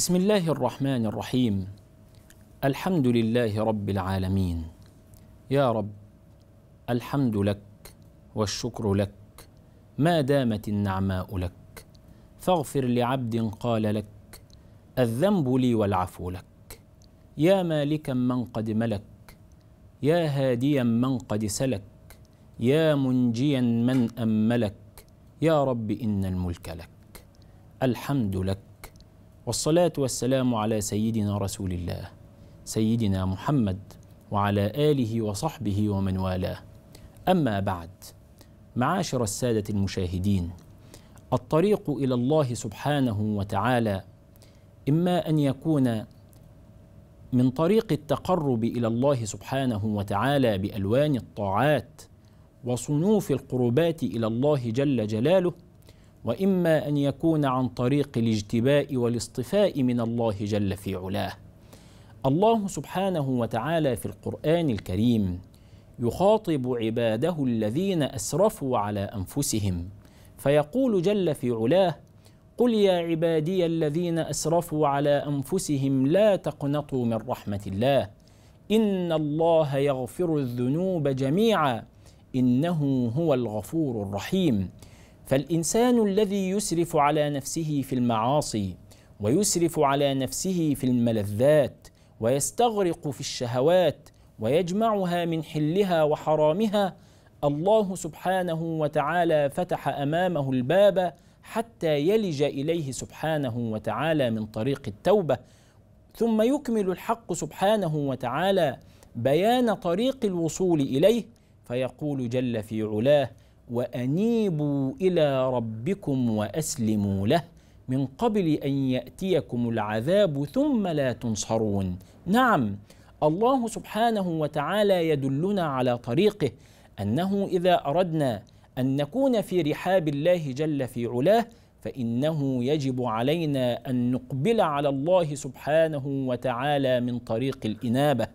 بسم الله الرحمن الرحيم الحمد لله رب العالمين يا رب الحمد لك والشكر لك ما دامت النعماء لك فاغفر لعبد قال لك الذنب لي والعفو لك يا مالكا من قد ملك يا هاديا من قد سلك يا منجيا من املك يا رب ان الملك لك الحمد لك والصلاة والسلام على سيدنا رسول الله سيدنا محمد وعلى آله وصحبه ومن والاه أما بعد معاشر السادة المشاهدين الطريق إلى الله سبحانه وتعالى إما أن يكون من طريق التقرب إلى الله سبحانه وتعالى بألوان الطاعات وصنوف القربات إلى الله جل جلاله واما ان يكون عن طريق الاجتباء والاصطفاء من الله جل في علاه الله سبحانه وتعالى في القران الكريم يخاطب عباده الذين اسرفوا على انفسهم فيقول جل في علاه قل يا عبادي الذين اسرفوا على انفسهم لا تقنطوا من رحمه الله ان الله يغفر الذنوب جميعا انه هو الغفور الرحيم فالإنسان الذي يسرف على نفسه في المعاصي ويسرف على نفسه في الملذات ويستغرق في الشهوات ويجمعها من حلها وحرامها الله سبحانه وتعالى فتح امامه الباب حتى يلج اليه سبحانه وتعالى من طريق التوبه ثم يكمل الحق سبحانه وتعالى بيان طريق الوصول اليه فيقول جل في علاه وانيبوا الى ربكم واسلموا له من قبل ان ياتيكم العذاب ثم لا تنصرون نعم الله سبحانه وتعالى يدلنا على طريقه انه اذا اردنا ان نكون في رحاب الله جل في علاه فانه يجب علينا ان نقبل على الله سبحانه وتعالى من طريق الانابه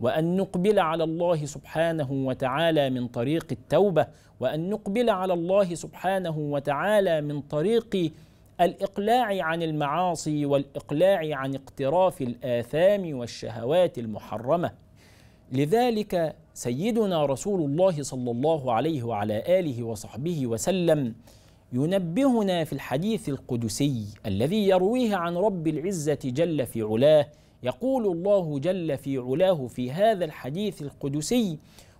وان نقبل على الله سبحانه وتعالى من طريق التوبه وان نقبل على الله سبحانه وتعالى من طريق الاقلاع عن المعاصي والاقلاع عن اقتراف الاثام والشهوات المحرمه لذلك سيدنا رسول الله صلى الله عليه وعلى اله وصحبه وسلم ينبهنا في الحديث القدسي الذي يرويه عن رب العزه جل في علاه يقول الله جل في علاه في هذا الحديث القدسي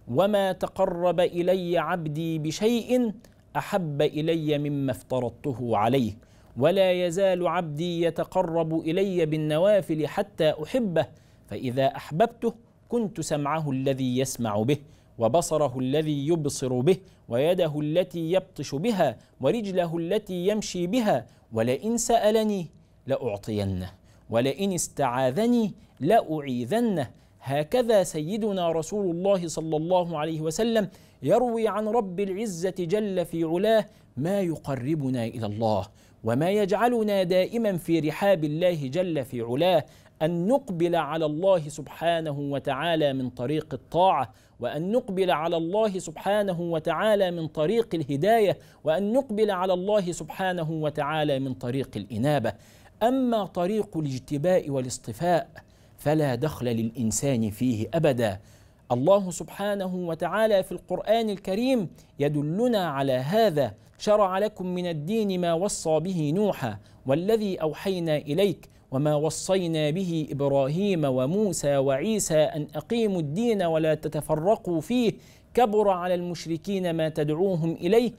وما تقرب الي عبدي بشيء احب الي مما افترضته عليه ولا يزال عبدي يتقرب الي بالنوافل حتى احبه فاذا احببته كنت سمعه الذي يسمع به وبصره الذي يبصر به ويده التي يبطش بها ورجله التي يمشي بها ولئن سالني لاعطينه ولئن استعاذني لأعيذنه هكذا سيدنا رسول الله صلى الله عليه وسلم يروي عن رب العزة جل في علاه ما يقربنا إلى الله وما يجعلنا دائما في رحاب الله جل في علاه أن نقبل على الله سبحانه وتعالى من طريق الطاعة وأن نقبل على الله سبحانه وتعالى من طريق الهداية وأن نقبل على الله سبحانه وتعالى من طريق الإنابة اما طريق الاجتباء والاصطفاء فلا دخل للانسان فيه ابدا الله سبحانه وتعالى في القران الكريم يدلنا على هذا شرع لكم من الدين ما وصى به نوحا والذي اوحينا اليك وما وصينا به ابراهيم وموسى وعيسى ان اقيموا الدين ولا تتفرقوا فيه كبر على المشركين ما تدعوهم اليه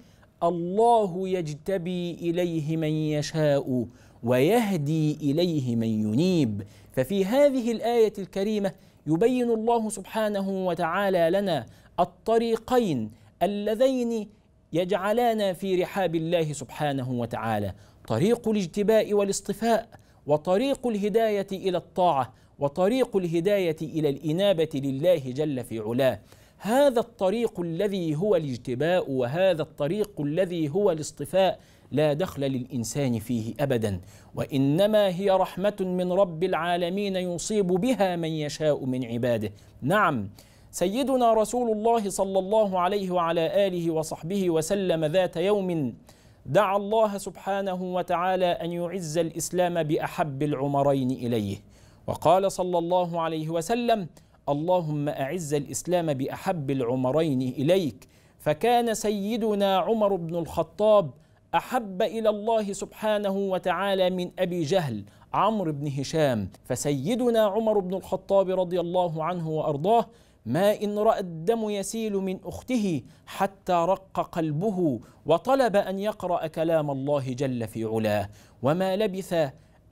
الله يجتبي اليه من يشاء ويهدي اليه من ينيب ففي هذه الايه الكريمه يبين الله سبحانه وتعالى لنا الطريقين اللذين يجعلانا في رحاب الله سبحانه وتعالى طريق الاجتباء والاصطفاء وطريق الهدايه الى الطاعه وطريق الهدايه الى الانابه لله جل في علاه هذا الطريق الذي هو الاجتباء وهذا الطريق الذي هو الاصطفاء لا دخل للإنسان فيه أبدا وإنما هي رحمة من رب العالمين يصيب بها من يشاء من عباده نعم سيدنا رسول الله صلى الله عليه وعلى آله وصحبه وسلم ذات يوم دعا الله سبحانه وتعالى أن يعز الإسلام بأحب العمرين إليه وقال صلى الله عليه وسلم اللهم أعز الإسلام بأحب العمرين إليك فكان سيدنا عمر بن الخطاب احب الى الله سبحانه وتعالى من ابي جهل عمرو بن هشام فسيدنا عمر بن الخطاب رضي الله عنه وارضاه ما ان راى الدم يسيل من اخته حتى رق قلبه وطلب ان يقرا كلام الله جل في علاه وما لبث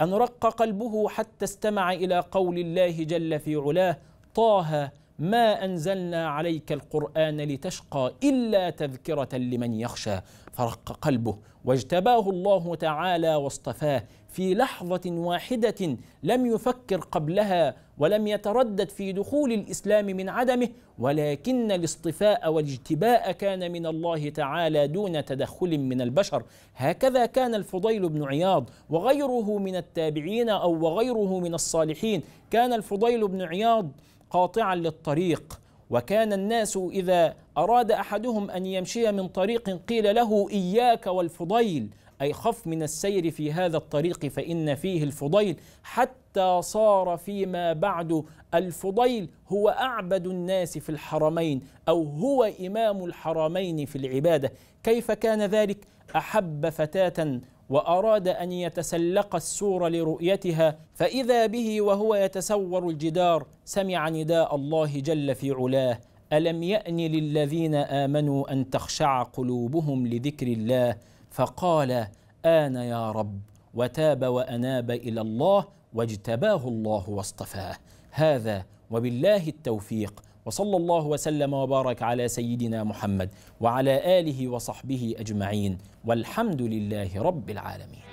ان رق قلبه حتى استمع الى قول الله جل في علاه طه ما أنزلنا عليك القرآن لتشقى إلا تذكرة لمن يخشى فرق قلبه واجتباه الله تعالى واصطفاه في لحظة واحدة لم يفكر قبلها ولم يتردد في دخول الإسلام من عدمه ولكن الاصطفاء والاجتباء كان من الله تعالى دون تدخل من البشر هكذا كان الفضيل بن عياض وغيره من التابعين أو وغيره من الصالحين كان الفضيل بن عياض قاطعا للطريق وكان الناس اذا اراد احدهم ان يمشي من طريق قيل له اياك والفضيل اي خف من السير في هذا الطريق فان فيه الفضيل حتى صار فيما بعد الفضيل هو اعبد الناس في الحرمين او هو امام الحرمين في العباده كيف كان ذلك احب فتاه وأراد أن يتسلق السور لرؤيتها فإذا به وهو يتسور الجدار سمع نداء الله جل في علاه ألم يأن للذين آمنوا أن تخشع قلوبهم لذكر الله فقال آن يا رب وتاب وأناب إلى الله واجتباه الله واصطفاه هذا وبالله التوفيق وصلى الله وسلم وبارك على سيدنا محمد وعلى اله وصحبه اجمعين والحمد لله رب العالمين